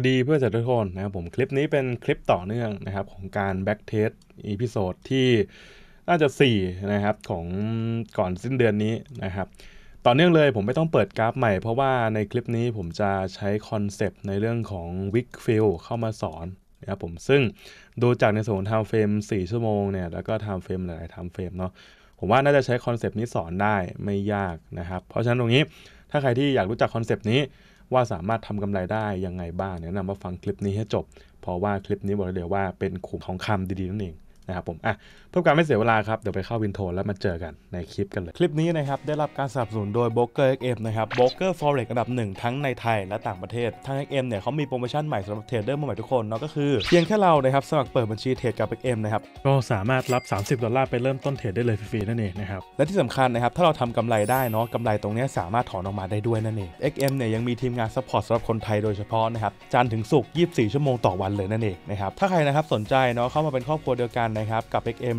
วัสดีเพื่อนๆทุกคนนะครับ ผมคลิปนี้เป็นคลิปต่อเนื่องนะครับ ของการแบ็กเทสอีพิโซดที่น่าจะ 4 นะครับ ของก่อนสิ้นเดือนนี้นะครับ ต่อเนื่องเลยผมไม่ต้องเปิดกราฟ ใหม่ เพราะว่าในคลิปนี้ผมจะใช้คอนเซปต์ ในเรื่องของ w ิก k fill เข้ามาสอนนะครับผมซึ่งดูจากในส่วนทำเฟรม4ชั่วโมงเนี่ยแล้วก็ทำเฟรมหลายๆทำเฟรมเนาะผมว่าน่าจะใช้คอนเซปต์นี้สอนได้ไม่ยากนะครับ เพราะฉะนั้นตรงนี้ถ้าใครที่อยากรู้จักคอนเซปต์นี้ว่าสามารถทำกำไรได้ยังไงบ้างแนะนำมว่าฟังคลิปนี้ให้จบ เพราะว่าคลิปนี้บอกเลยว่าเป็นขุมทองคำดีๆนั่นเองนะครับผมอ่ะเพื่อการไม่เสียเวลาครับ เดี๋ยวไปเข้าวินโทนแล้วมาเจอกันในคลิปกันเลยคลิปนี้นะครับ ได้รับการสนับสนุนโดยโบรกเกอร์เนะครับโบเกอร์ฟอร์เรอันดับหนึ่งทั้งในไทยและต่างประเทศทางเอ็กเนี่ยเขามีโปรโมชั่นใหม่สำหรับเทรดเดอร์มใหม่ทุกคนเนาะก็คือเพียงแค่เรานะครับ สมัครเปิดบัญชีเทรดกับเอ็มนะครับก็สามารถรับ 30ดอลลาร์ไปเริ่มต้นเทรดได้เลยฟรีๆนั่นเองนะครับและที่สำคัญนะครับถ้าเราทำกำไรได้เนาะกำไรตรงนี้สามารถถอนออกมาได้ด้วยนั่นเองเอ็กเนี่ยยังมีทีมงานซัพพอร์ตสำหรับคนไทย โดยเฉพาะนะครับจันถึงสุก24 ชั่วโมงต่อวันเลยนั่นเองนะครับถ้าใครนะครับสนใจเนาะเข้ามาเป็นครอบครัวเดียวกันนะครับกับ XM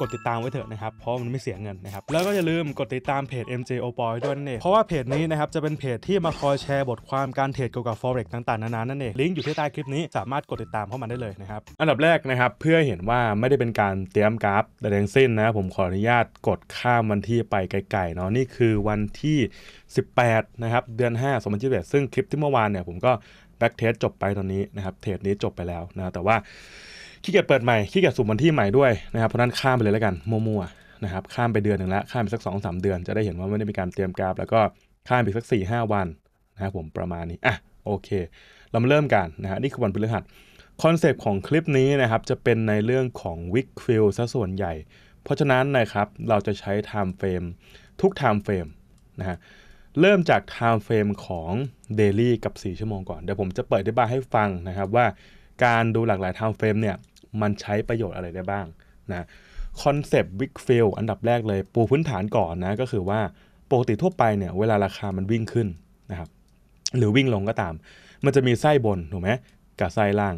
กดติดตามไว้เถอะนะครับ เพราะมันไม่เสียเงินนะครับ แล้วก็อย่าลืมกดติดตามเพจ MJ o p o y ด้วยนั่นเอง เพราะว่าเพจนี้นะครับจะเป็นเพจที่มาคอยแชร์บทความการเทรดเกี่ยวกับ forex ต่างๆ นานา นั่นเอง ลิงก์อยู่ที่ใต้คลิปนี้ สามารถกดติดตามเข้ามาได้เลยนะครับ อันดับแรกนะครับ เพื่อเห็นว่าไม่ได้เป็นการเตรียมกราฟแต่ทั้งสิ้นนะผมขออนุญาตกดข้ามวันที่ไปไกลๆ เนาะ นี่คือวันที่ 18 นะครับ เดือน 5 2021 ซึ่งคลิปที่เมื่อวานเนี่ยผมก็แบ็กเทสจบไปตอนนี้นะครับ เทรดนี้จบไปแล้วนะ แต่ว่าขี้เกียจเปิดใหม่ขี้เกียจสุ่มวันที่ใหม่ด้วยนะครับ เพราะนั้นข้ามไปเลยแล้วกัน มั่วๆนะครับ ข้ามไปเดือนหนึ่งแล้ว ข้ามไปสัก2อสเดือน จะได้เห็นว่าไม่ได้มีการเตรียมกราฟ แล้วก็ข้ามไปสัก4ี่ห้าวันนะครับผมประมาณนี้อ่ะโอเค เรามาเริ่มกันนะฮะนี่คือวันพฤหัส คอนเซปต์ของคลิปนี้นะครับ จะเป็นในเรื่องของวิกฟิลซะส่วนใหญ่ เพราะฉะนั้นนะครับ เราจะใช้ไทม์เฟรมทุกไทม์เฟรมนะฮะ เริ่มจากไทม์เฟรมของเดลี่กับ 4ชั่วโมงก่อน เดี๋ยวผมจะเปิดอธิบายให้ฟังนะครับว่า การดูหลากหลายไทม์เฟรมเนี่ยมันใช้ประโยชน์อะไรได้บ้างนะคอนเซปต์วิกฟิลอันดับแรกเลย ปูพื้นฐานก่อนนะ ก็คือว่า ปกติทั่วไปเนี่ยเวลาราคามันวิ่งขึ้นนะครับหรือวิ่งลงก็ตาม มันจะมีไส้บนถูกไหมกับไส้ล่าง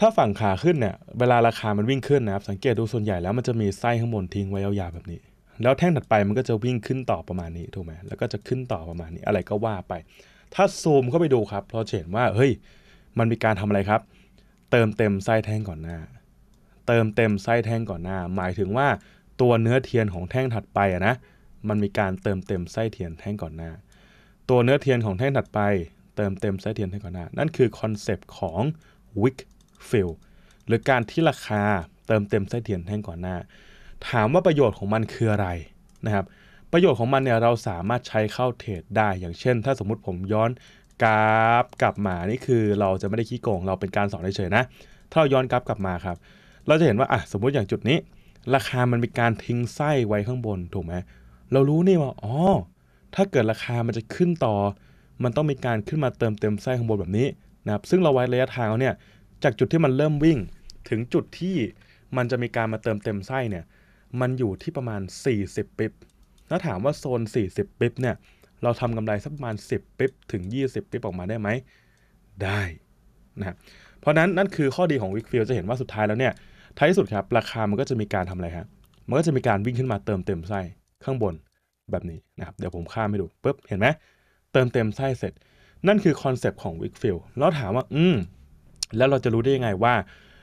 ถ้าฝั่งขาขึ้นเนี่ย เวลาราคามันวิ่งขึ้นนะครับ สังเกตดูส่วนใหญ่แล้วมันจะมีไส้ข้างบนทิ้งไว้ยาวๆแบบนี้ แล้วแท่งถัดไปมันก็จะวิ่งขึ้นต่อประมาณนี้ถูกไหมแล้วก็จะขึ้นต่อประมาณนี้อะไรก็ว่าไป ถ้าซูมเข้าไปดูครับเราเห็นว่าเฮ้ยมันมีการทำอะไรครับเติมเต็มไส้แท่งก่อนหน้า เติมเต็มไส้แท่งก่อนหน้า หมายถึงว่าตัวเนื้อเทียนของแท่งถัดไปอะนะ มันมีการเติมเต็มไส้เทียนแท่งก่อนหน้า ตัวเนื้อเทียนของแท่งถัดไป เติมเต็มไส้เทียนแท่งก่อนหน้า นั่นคือคอนเซปต์ของ wick fill หรือการที่ราคาเติมเต็มไส้เทียนแท่งก่อนหน้า ถามว่าประโยชน์ของมันคืออะไรนะครับ ประโยชน์ของมันเนี่ยเราสามารถใช้เข้าเทรดได้อย่างเช่น ถ้าสมมติผมย้อนกราฟกลับมานี่คือเราจะไม่ได้ขี้โกงเราเป็นการสอนเฉยๆนะ ถ้าเราย้อนกราฟกลับมาครับ เราจะเห็นว่าอ่ะสมมุติอย่างจุดนี้ ราคามันเป็นการทิ้งไส้ไว้ข้างบนถูกไหมเรารู้นี่ว่าอ๋อถ้าเกิดราคามันจะขึ้นต่อ มันต้องมีการขึ้นมาเติมเต็มไส้ข้างบนแบบนี้นะครับซึ่งเราไว้ระยะทางเนี่ยจากจุดที่มันเริ่มวิ่ง ถึงจุดที่มันจะมีการมาเติมเต็มไส้เนี่ยมันอยู่ที่ประมาณ 40ปิ๊บถ้าถามว่าโซน40ปิบเนี่ยเราทำกำไรสักประมาณ 10ปิ๊บ ถึง 20ปิ๊บ ออกมาได้ไหม ได้นะครับเพราะนั้น นั่นคือข้อดีของวิกฟิลจะเห็นว่าสุดท้ายแล้วเนี่ยท้ายสุดครับ ราคา มันก็จะมีการทำอะไรฮะมันก็จะมีการวิ่งขึ้นมาเติมเต็มไส้ข้างบนแบบนี้นะครับเดี๋ยวผมข้ามให้ดูปุ๊บ เห็นไหม เติมเต็มไส้เสร็จ นั่นคือคอนเซปต์ของวิกฟิลเราถามว่า อืมแล้วเราจะรู้ได้ยังไงว่า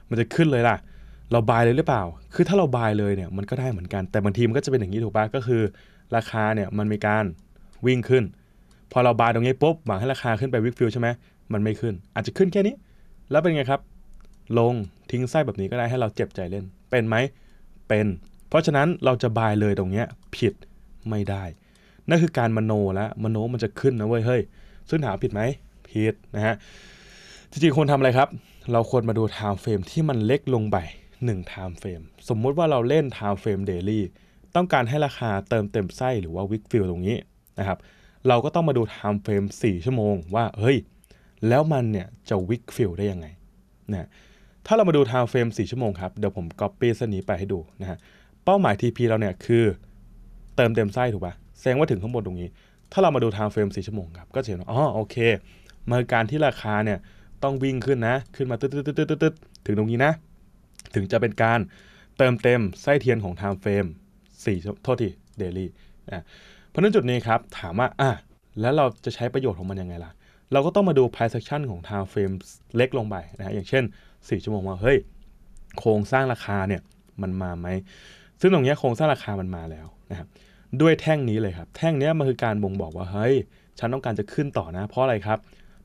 มันจะขึ้นเลยล่ะ เราบายเลยหรือเปล่า คือถ้าเราบายเลยเนี่ยมันก็ได้เหมือนกันแต่บางทีมันก็จะเป็นอย่างนี้ถูกปะก็คือ ราคาเนี่ยมันมีการวิ่งขึ้น พอเราบายตรงนี้ปุ๊บหวังให้ราคาขึ้นไปวิกฟิลใช่ไหมมันไม่ขึ้น อาจจะขึ้นแค่นี้ แล้วเป็นไงครับลงทิ้งไส้แบบนี้ก็ได้ให้เราเจ็บใจเล่น เป็นไหมเป็น เพราะฉะนั้นเราจะบายเลยตรงนี้ผิดไม่ได้นั่นคือการมโน แล้วมโนมันจะขึ้นนะเว้ยเฮ้ยซึ่งถามผิดไหมผิดนะฮะจริงๆควรทำอะไรครับ เราควรมาดูไทม์เฟรมที่มันเล็กลงไป1งไทม์เฟรมสมมุติว่าเราเล่นไทม์เฟรมเดลี่ต้องการให้ราคาเติมเต็มไส้หรือว่าวิกฟิลตรงนี้ะครับเราก็ต้องมาดูไทม์เฟรม 4 ชั่วโมงว่าเฮ้ย แล้วมันเนี่ยจะวิกฟิลได้ยังไงนะถ้าเรามาดูไทม์เฟรม 4 ชั่วโมงครับ เดี๋ยวผมก๊อปปี้เส้นนี้ไปให้ดูนะฮะเป้าหมาย TP เราเนี่ยคือ เติมเต็มไส้ถูกปะ่ะแสดงว่าถึงข้างบนตรงนี้ ถ้าเรามาดูไทม์เฟรม 4 ชั่วโมงครับ ก็จะเห็นว่าอ๋อ โอเคมาการที่ราคาเนี่ยต้องวิ่งขึ้นนะ ขึ้นมาตึ๊ดตึ๊ดตึ๊ดตึ๊ดถึงตรงนี้นะ ถึงจะเป็นการเติมเต็มไส้เทียนของไทม์เฟรม4โทษทีเดลี่นะเพราะนั้นจุดนี้ครับถามว่าอ่ะแล้วเราจะใช้ประโยชน์ของมันยังไงล่ะเราก็ต้องมาดู price action ของ time frame เล็กลงไปนะฮะอย่างเช่น 4 ชั่วโมงว่าเฮ้ยโครงสร้างราคาเนี่ยมันมาไหมซึ่งตรงนี้โครงสร้างราคามันมาแล้วนะครับด้วยแท่งนี้เลยครับ แท่งนี้มันคือการบ่งบอกว่าเฮ้ยฉันต้องการจะขึ้นต่อนะ เพราะอะไรครับ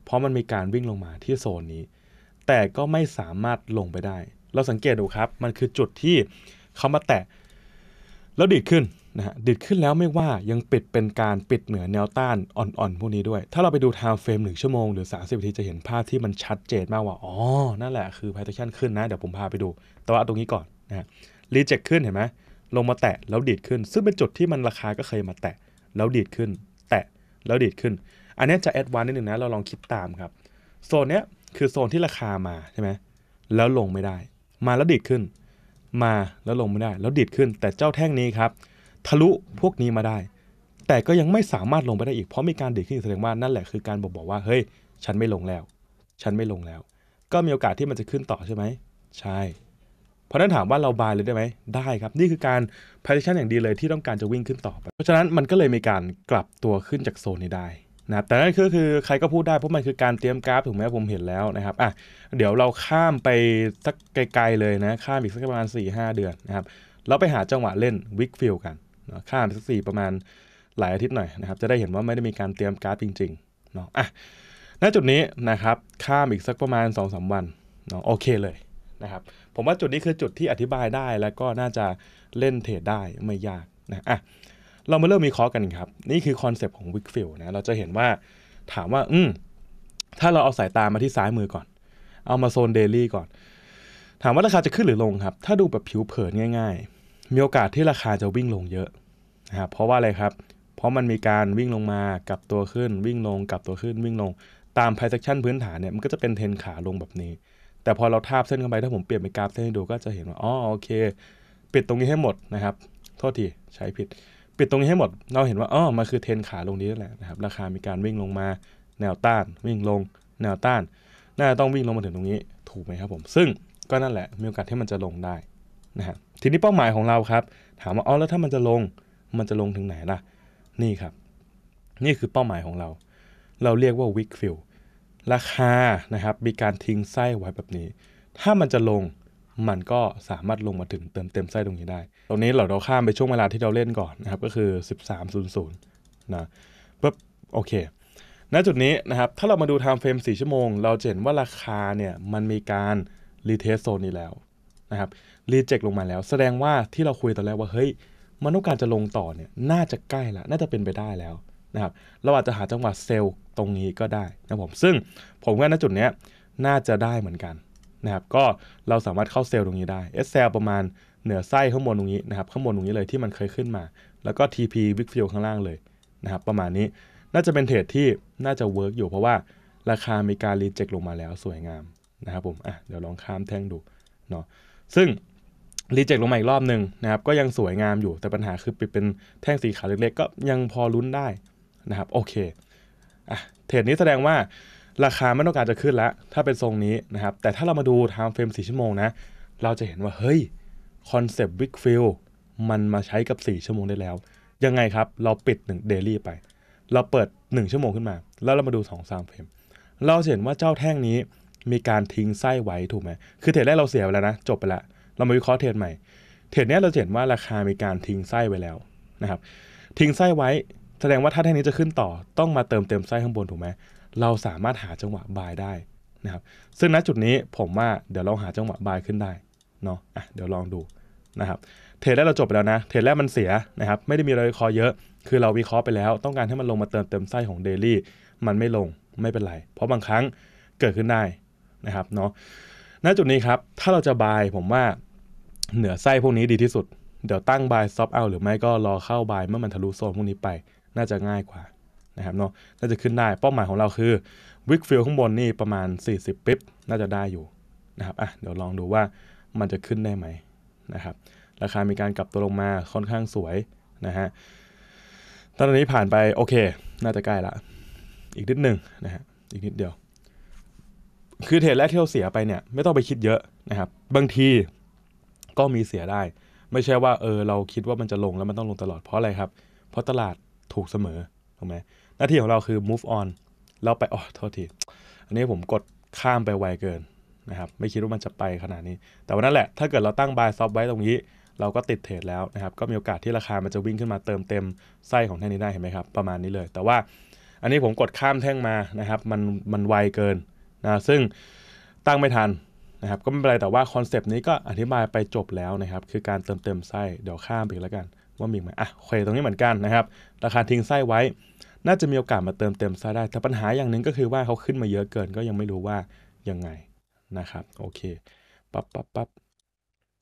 เพราะมันมีการวิ่งลงมาที่โซนนี้ แต่ก็ไม่สามารถลงไปได้ เราสังเกตดูครับมันคือจุดที่เขามาแตะ แล้วดีดขึ้นนะฮะดิดขึ้นแล้วไม่ว่ายังปิดเป็นการปิดเหนือแนวต้านอ่อนๆพวกนี้ด้วย ถ้าเราไปดูไทม์เฟรมหนึ่งชั่วโมง หรือ 30นาทีจะเห็นภาพที่มันชัดเจน มากว่า อ๋อ นั่นแหละคือพ a t t ชันขึ้นนะ เดี๋ยวผมพาไปดู แต่ว่าตรงนี้ก่อนนะฮะ รีเจ็คขึ้นเห็นไหม ลงมาแตะ แล้วดิดขึ้นซึ่งเป็นจุดที่มันราคาก็เคยมาแตะแล้วดิดขึ้น แตะแล้วดิดขึ้น อันนี้จะแอดวานซ์นิดหนึ่งนะเราลองคิดตามครับโซนเนี้ยคือโซนที่ราคามาใช่ไหมแล้วลงไม่ได้ มาแล้วดิดขึ้น มาแล้วลงไม่ได้แล้วดิดขึ้นแต่เจ้าแท่งนี้ครับทะลุพวกนี้มาได้ แต่ก็ยังไม่สามารถลงไปได้อีก เพราะมีการดีขึ้นแสดงว่านั่นแหละคือการบอกบอกว่า เฮ้ย ฉันไม่ลงแล้ว ฉันไม่ลงแล้ว ก็มีโอกาสที่มันจะขึ้นต่อใช่ไหม ใช่ เพราะนั้นถามว่าเราบายเลยได้ไหมได้ครับ นี่คือการ p o s i ชั o นอย่างดีเลยที่ต้องการจะวิ่งขึ้นต่อไป เพราะฉะนั้นมันก็เลยมีการกลับตัวขึ้นจากโซนนี้ได้นะ แต่นั่นคือคือใครก็พูดได้เพราะมันคือการเตรียมกราฟถูกไหมผมเห็นแล้วนะครับ อ่ะ เดี๋ยวเราข้ามไปสักไกลๆ เลยนะ ข้ามอีกสักประมาณ 4-5 เดือนนะครับเราไปหาจังหวะเล่นวิกฟิลกันข้ามไสักสี่ประมาณหลายอาทิตย์หน่อยนะครับจะได้เห็นว่าไม่ได้มีการเตรียมการ์ดจริงๆเนาะอ่ะณจุดนี้นะครับข้ามอีกสักประมาณ2อสวันเนาะโอเคเลยนะครับผมว่าจุดนี้คือจุดที่อธิบายได้ แล้วก็น่าจะเล่นเทรดได้ไม่ยากนะอ่ะเรามาเริ่มมีคอร์กันครับ นี่คือคอนเซปต์ของวิกฟิลนะเราจะเห็นว่าถามว่าอืมถ้าเราเอาสายตามาที่ซ้ายมือก่อน เอามาโซนเดลี่ก่อน ถามว่าราคาจะขึ้นหรือลงครับ ถ้าดูแบบผิวเผินง่ายมีโอกาสที่ราคาจะวิ่งลงเยอะนะครับเพราะว่าอะไรครับ เพราะมันมีการวิ่งลงมากับตัวขึ้น วิ่งลงกับตัวขึ้นวิ่งลงตามไพ่เซ a c นพื้นฐานเนี่ยมันก็จะเป็นเทนขาลงแบบนี้ แต่พอเราทาบเส้นเข้าไปถ้าผมเปลี่ยนเป็นกราฟเส้นให้ดูก็จะเห็นว่าอ๋อโอเค ปิดตรงนี้ให้หมดนะครับ โทษทีใช้ผิดปิดตรงนี้ให้หมดเราเห็นว่าอ๋อมันคือเทนขาลงนี้นั่นแหละนะครับราคามีการวิ่งลงมาแนวต้าน วิ่งลงแนวต้านน่าจะต้องวิ่งลงมาถึงตรงนี้ถูกไหมครับผมซึ่งก็นั่นแหละมีโอกาสที่มันจะลงได้นะครับทีนี้เป้าหมายของเราครับ ถามว่าอ๋อแล้วถ้ามันจะลงมันจะลงถึงไหนล่ะนี่ครับ นี่คือเป้าหมายของเรา เราเรียกว่าวิกฟิลราคานะครับมีการทิ้งไส้ไว้แบบนี้ ถ้ามันจะลงมันก็สามารถลงมาถึงเติมเต็มไส้ตรงนี้ได้ตรงนี้เราเราข้ามไปช่วงเวลาที่เราเล่นก่อนนะครับก็คือ 13.00นะปุ๊บโอเคณจุดนี้นะครับ ถ้าเรามาดูไทม์เฟรม4ชั่วโมง เราเห็นว่าราคาเนี่ยมันมีการรีเทสโซนนี้แล้วนะครับรีเจ็คลงมาแล้ว แสดงว่าที่เราคุยตอนแรกว่า เฮ้ยมันต้องการจะลงต่อเนี่ยน่าจะใกล้ละน่าจะเป็นไปได้แล้วนะครับเราอาจจะหาจังหวะเซลล์ตรงนี้ก็ได้นะผมซึ่งผมว่าณจุดเนี้ยน่าจะได้เหมือนกันนะครับก็เราสามารถเข้าเซลล์ตรงนี้ได้เซลประมาณเหนือไส้ข้างบนตรงนี้นะครับข้างบนตรงนี้เลยที่มันเคยขึ้นมา แล้วก็ TP วิกฟิลข้างล่างเลยนะครับประมาณนี้น่าจะเป็นเทรดที่น่าจะเวิร์กอยู่เพราะว่าราคามีการรีเจ็คลงมาแล้วสวยงามนะครับผมอ่ะเดี๋ยวลองข้ามแท่งดูเนาะซึ่ง รีเจ็คลงมาอีกรอบหนึ่งนะครับ ก็ยังสวยงามอยู่แต่ปัญหาคือปเป็นแท่งสีขาวเล็กๆก็ยังพอลุ้นได้นะครับ โอเคอ่ะเทรดนี้แสดงว่าราคาไม่ต้องการจะขึ้นแล้ว ถ้าเป็นทรงนี้นะครับ แต่ถ้าเรามาดูไทม์เฟรม 4 ชั่วโมงนะ เราจะเห็นว่า เฮ้ย คอนเซปต์วิกฟิลมันมาใช้กับ 4 ชั่วโมงได้แล้ว ยังไงครับเราปิด1เดลี่ไปเราเปิด 1 ชั่วโมงขึ้นมา แล้วเรามาดู2 3เฟรมเราเห็นว่าเจ้าแท่งนี้มีการทิ้งไส้ไว้ถูกไหม คือเทรดแรกเราเสียไปแล้วนะ จบไปละเรามาวิเคราะห์เทรดใหม่ เทรดนี้เราเห็นว่าราคามีการทิ้งไส้ไว้แล้วนะครับ ทิ้งไส้ไว้ แสดงว่าถ้าแท่ดนี้จะขึ้นต่อ ต้องมาเติมเต็มไส้ข้างบนถูกไหมเราสามารถหาจังหวะบายได้นะครับ ซึ่งณจุดนี้ผมว่าเดี๋ยวเราหาจังหวะบายขึ้นได้เนาะอ่ะเดี๋ยวลองดูนะครับ เทรดแรกเราจบไปแล้วนะ เทรดแรกมันเสียนะครับ ไม่ได้มีอายคอเยอะ คือเราวิเคราะห์ไปแล้ว ต้องการให้มันลงมาเติมเต็มไส้ของเดลี่ มันไม่ลง ไม่เป็นไร เพราะบางครั้งเกิดขึ้นได้นะครับเนาะณจุดนี้ครับ ถ้าเราจะบายผมว่าเหนือไส้พวกนี้ดีที่สุด เดี๋ยวตั้งบายซอฟเอาหรือไม่ก็รอเข้าบายเมื่อมันทะลุโซนพวกนี้ไป น่าจะง่ายกว่านะครับเนาะน่าจะขึ้นได้เป้าหมายของเราคือวิกฟิลข้างบนนี่ประมาณ 40ปิ๊บน่าจะได้อยู่นะครับอ่ะเดี๋ยวลองดูว่ามันจะขึ้นได้ไหมนะครับราคามีการกลับตัวลงมาค่อนข้างสวยนะฮะตอนนี้ผ่านไปโอเคน่าจะใกล้ละอีกนิดหนึ่งนะฮะอีกนิดเดียวคือเทรดแรกที่เราเสียไปเนี่ยไม่ต้องไปคิดเยอะนะครับบางทีก็มีเสียได้ ไม่ใช่ว่าเออเราคิดว่ามันจะลงแล้วมันต้องลงตลอดเพราะอะไรครับ เพราะตลาดถูกเสมอถูกไหมหน้าที่ของเราคือ move on แล้วไปอ๋อโทษทีอันนี้ผมกดข้ามไปไวเกินนะครับไม่คิดว่ามันจะไปขนาดนี้ แต่ว่านั่นแหละถ้าเกิดเราตั้ง buy stop ไว้ตรงนี้เราก็ติดเทรดแล้วนะครับก็มีโอกาสที่ราคามันจะวิ่งขึ้นมาเติมเต็มไส้ของแท่งนี้ได้เห็นไหมครับประมาณนี้เลย แต่ว่าอันนี้ผมกดข้ามแท่งมานะครับมันมันไวเกินนะซึ่งตั้งไม่ทันนะครับก็ไม่เป็นไร แต่ว่าคอนเซปต์นี้ก็อธิบายไปจบแล้วนะครับ คือการเติมเต็มไส้เดี๋ยวข้ามไปแล้วกัน ว่ามีไหมอ่ะเคตรงนี้เหมือนกันนะครับ ราคาทิ้งไส้ไว้ น่าจะมีโอกาสมาเติมเต็มไส้ได้แต่ปัญหาอย่างหนึ่งก็คือว่าเขาขึ้นมาเยอะเกินก็ยังไม่รู้ว่ายังไงนะครับโอเคปั๊บปั๊บปั๊บ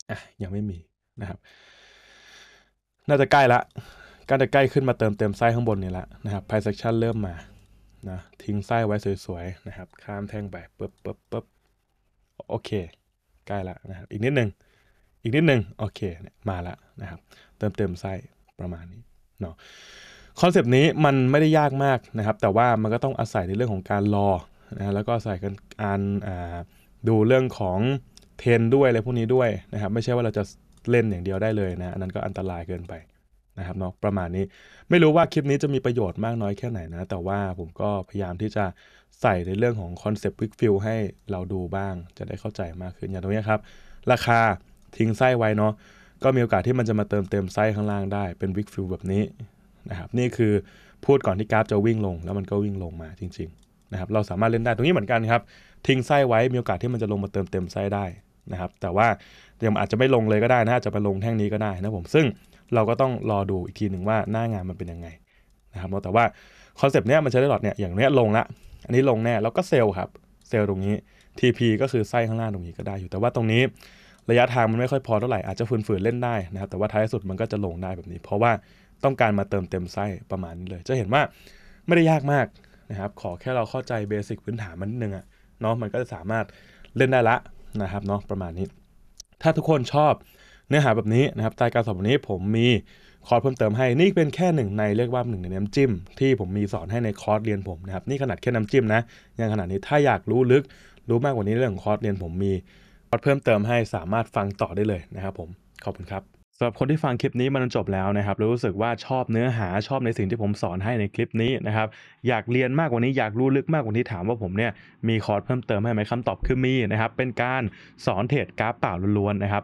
อ่ะยังไม่มีนะครับ น่าจะใกล้ละกรจะใกล้ขึ้นมาเติมเต็มไส้ข้างบนนี่แหละนะครับไพ i c e action เริ่มมานะทิ้งไส้ไว้สวยๆนะครับ ข้ามแท่งไปปึ๊บปึ๊บปึ๊บโอเคใกล้ละนะครับอีกนิดหนึ่งอีกนิดหนึ่งโอเคเนี่ยมาละนะครับเติมเติมไส้ประมาณนี้เนาะคอนเซปต์นี้มันไม่ได้ยากมากนะครับแต่ว่ามันก็ต้องอาศัยในเรื่องของการรอนะแล้วก็อาศัยการดูเรื่องของเทนด้วยอะไรพวกนี้ด้วยนะครับไม่ใช่ว่าเราจะเล่นอย่างเดียวได้เลยนะอันนั้นก็อันตรายเกินไปนะครับเนาะประมาณนี้ไม่รู้ว่าคลิปนี้จะมีประโยชน์มากน้อยแค่ไหนนะ แต่ว่าผมก็พยายามที่จะใส่ในเรื่องของคอนเซปต์วิกฟิลให้เราดูบ้าง จะได้เข้าใจมากขึ้นอย่างตรงนี้ครับ ราคาทิ้งไส้ไว้เนาะก็มีโอกาสที่มันจะมาเติมเต็มไส้ข้างล่างได้ เป็นวิกฟิลแบบนี้นะครับนี่คือพูดก่อนที่กราฟจะวิ่งลง แล้วมันก็วิ่งลงมาจริงๆนะครับเราสามารถเล่นได้ตรงนี้เหมือนกันครับทิ้งไส้ไว้มีโอกาสที่มันจะลงมาเติมเต็มไส้ได้นะครับแต่ว่ายังอาจจะไม่ลงเลยก็ได้นะอาจจะไปลงแท่งนี้ก็ได้นะผมซึ่งเราก็ต้องรอดูอีกทีหนึ่งว่าหน้างานมันเป็นยังไงนะครับแต่ว่าคอนเซปต์เนี้ยมันใช้ได้หลอดเนี่ยอย่างเนี้ยลงละอันนี้ลงแน่ แล้วก็เซลล์ครับเซลล์ตรงนี้ TP ก็คือไส้ข้างล่างตรงนี้ก็ได้อยู่แต่ว่าตรงนี้ระยะทางมันไม่ค่อยพอเท่าไหร่อาจจะฝืนๆเล่นได้นะครับ แต่ว่าท้ายสุดมันก็จะลงได้แบบนี้ เพราะว่าต้องการมาเติมเต็มไส้ประมาณนี้เลย จะเห็นว่าไม่ได้ยากมากนะครับขอแค่เราเข้าใจเบสิกพื้นฐานมันนิดนึงอะเนาะมันก็จะสามารถเล่นได้ละนะครับเนาะประมาณนี้ถ้าทุกคนชอบเนื้อหาแบบนี้นะครับใต้การสอบแบนนี้ผมมีคอร์สเพิ่มเติมให้นี่เป็นแค่หนึ่งในเรียกว่าหนึ่งในน้ำจิ้มที่ผมมีสอนให้ในคอร์สเรียนผมนะครับนี่ขนาดแค่น้ำจิ้มนะยังขนาดนี้ถ้าอยากรู้ลึกรู้มากกว่านี้เรื่องคอร์สเรียนผมมีคอร์สเพิ่มเติมให้สามารถฟังต่อได้เลยนะครับผมขอบคุณครับสำหรับคนที่ฟังคลิปนี้มันจบแล้วนะครับรู้สึกว่าชอบเนื้อหาชอบในสิ่งที่ผมสอนให้ในคลิปนี้นะครับอยากเรียนมากกว่านี้อยากรู้ลึกมากกว่านี้ถามว่าผมเนี่ยมีคอร์สเพิ่มเติมให้ไหมคำตอบคือมีนะครับเป็นการสอนเทรดกราฟเปล่าล้วนๆนะครับ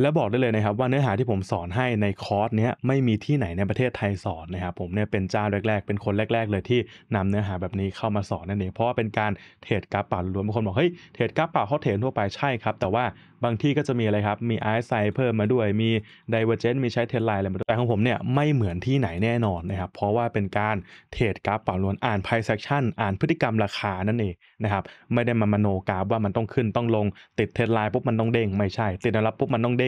และบอกได้เลยนะครับว่าเนื้อหาที่ผมสอนให้ในคอร์สนี้ไม่มีที่ไหนในประเทศไทยสอนนะครับ ผมเนี่ยเป็นเจ้าแรกๆ เป็นคนแรกๆ เลยที่นำเนื้อหาแบบนี้เข้ามาสอนนั่นเองเพราะว่าเป็นการเทรดกราฟป่าล้วนบางคนบอก เฮ้ย เทรดกราฟป่าเขาเทรดทั่วไปใช่ครับ แต่ว่าบางที่ก็จะมีอะไรครับ มี RSI เพิ่มมาด้วยมี d i v e r g e n c มีใช้เทรดไลน์อะไรมาด้วยแต่ของผมเนี่ยไม่เหมือนที่ไหนแน่นอนนะครับเพราะว่าเป็นการเทรดกราฟป่าล้วนอ่านไพ่เซ็กชันอ่านพฤติกรรมราคานั่นเองนะครับไม่ได้มามโนกราฟว่ามันต้องขึ้นต้องลงติดเทรดไลน์ปุ๊บมันต้องเด้งไม่ใช่ติดแนวรับปุ๊บมันต้องเด้ง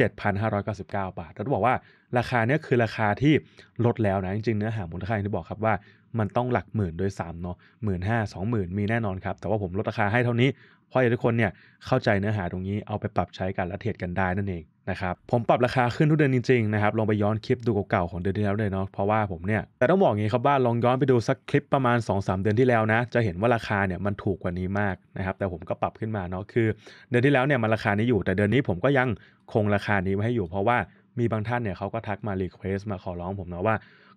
7,599 บาทเราต้องบอกว่าราคาเนี้ยคือราคาที่ลดแล้ว นะ จริงๆเนื้อหา มูลค่าอย่างที่บอกครับว่า มันต้องหลัก หมื่นโดย3เนาะหมื่นห้าสองหมื่นมีแน่นอน ครับ แต่ว่าผม ลดราคาให้เท่านี้เพราะอยากทุกคนเนี่ยเข้าใจเนื้อหาตรงนี้เอาไปปรับใช้กันและเทรดกันได้นั่นเองนะครับผมปรับราคาขึ้นทุกเดือนจริง ๆ นะครับลองไปย้อนคลิปดูเก่าๆของเดือนที่แล้วเลยเนาะเพราะว่าผมเนี่ยแต่ต้องบอกอย่างนี้ครับว่าลองย้อนไปดูสักคลิปประมาณ 2-3 เดือนที่แล้วนะ จะเห็นว่าราคาเนี่ยมันถูกกว่านี้มากนะครับ แต่ผมก็ปรับขึ้นมาเนาะคือเดือนที่แล้วเนี่ยมันราคานี้อยู่แต่เดือนนี้ผมก็ยังคงราคานี้ไว้ให้อยู่ เพราะว่ามีบางท่านเนี่ยเขาก็ทักมารีเควสมาขอร้อง ผมเนาะว่า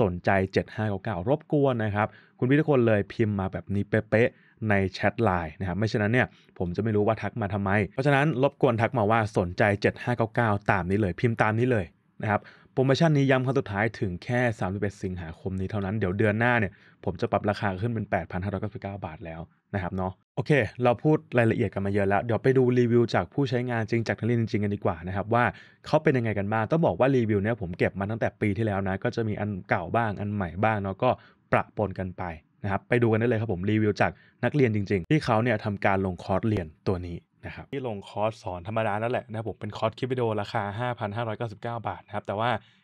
สนใจ 7599 รบกวนนะครับ คุณพี่ทุกคนเลยพิมพ์มาแบบนี้เป๊ะๆในแชทไลน์นะครับไม่ฉะนั้นเนี่ยผมจะไม่รู้ว่าทักมาทำไม เพราะฉะนั้นรบกวนทักมาว่าสนใจ 7599 ตามนี้เลยพิมพ์ตามนี้เลย นะครับโปรโมชั่นนี้ย้ำครั้งสุดท้ายถึงแค่ 31 สิงหาคมนี้เท่านั้นเดี๋ยวเดือนหน้าเนี่ยผมจะปรับราคาขึ้นเป็น 8,599 บาทแล้วนะครับเนาะโอเค เราพูดรายละเอียดกันมาเยอะแล้ว เดี๋ยวไปดูรีวิวจากผู้ใช้งานจริงจากนักเรียนจริงกันดีกว่านะครับว่าเขาเป็นยังไงกันบ้างต้องบอกว่ารีวิวเนี่ยผมเก็บมาตั้งแต่ปีที่แล้วนะก็จะมีอันเก่าบ้าง อันใหม่บ้างเนาะก็ประปนกันไปนะครับไปดูกันได้เลยครับผมรีวิวจากนักเรียนจริง ๆ ที่เขาเนี่ยทำการลงคอร์สเรียนตัวนี้นะครับที่ลงคอร์สสอนธรรมดานั่นแหละนะผมเป็นคอร์สคลิปวิดีโอราคา5,599 บาทนะครับแต่ว่า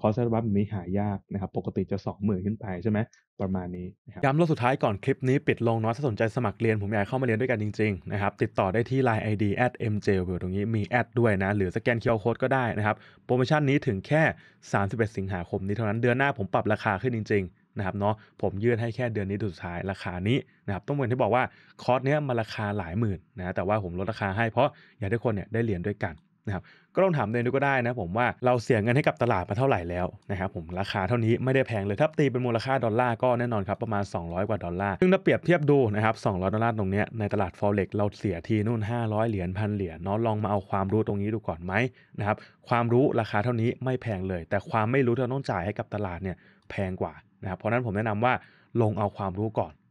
คอร์สบัฟแบฟนี้หายากนะครับปกติจะ 20,000ขึ้นไปใช่ไหมประมาณนี้ย้ำรอบสุดท้ายก่อนคลิปนี้ปิดลงเนาะถ้าสนใจสมัครเรียน ผมอยากเข้ามาเรียนด้วยกันจริงๆนะครับติดต่อได้ที่ Line ID at mjw ตรงนี้มีแอดด้วยนะ หรือสแกน QR Code ก็ได้นะครับโปรโมชั่นนี้ถึงแค่ 31 สิงหาคมนี้เท่านั้นเดือนหน้าผมปรับราคาขึ้นจริง ๆ นะครับเนาะผมยืดให้แค่เดือนนี้สุดท้ายราคานี้นะครับ ต้องเหมือนที่บอกว่าคอร์สเนี้ยมันราคาหลายหมื่นนะแต่ว่าผมลดราคาให้เพราะอยากให้ทุกคนเนี่ยได้เรียนด้วยกันนะครับก็ต้องถามเองดูก็ได้นะผมว่าเราเสียเงินให้กับตลาดมาเท่าไหร่แล้วนะครับผมราคาเท่านี้ไม่ได้แพงเลยถ้าตีเป็นมูลค่าดอลลาร์ก็แน่นอนครับประมาณ200กว่าดอลลาร์ซึ่งถ้าเปรียบเทียบดูนะครับ200ดอลลาร์ตรงเนี้ยในตลาดฟอเร็กเราเสียทีนู่น 500เหรียญพันเหรียญเนาะลองมาเอาความรู้ตรงนี้ดูก่อนไหมนะครับความรู้ราคาเท่านี้ไม่แพงเลย แต่ความไม่รู้ที่เราต้องจ่ายให้กับตลาดเนี่ยแพงกว่านะครับเพราะนั้นผมแนะนำว่าลงเอาความรู้ก่อน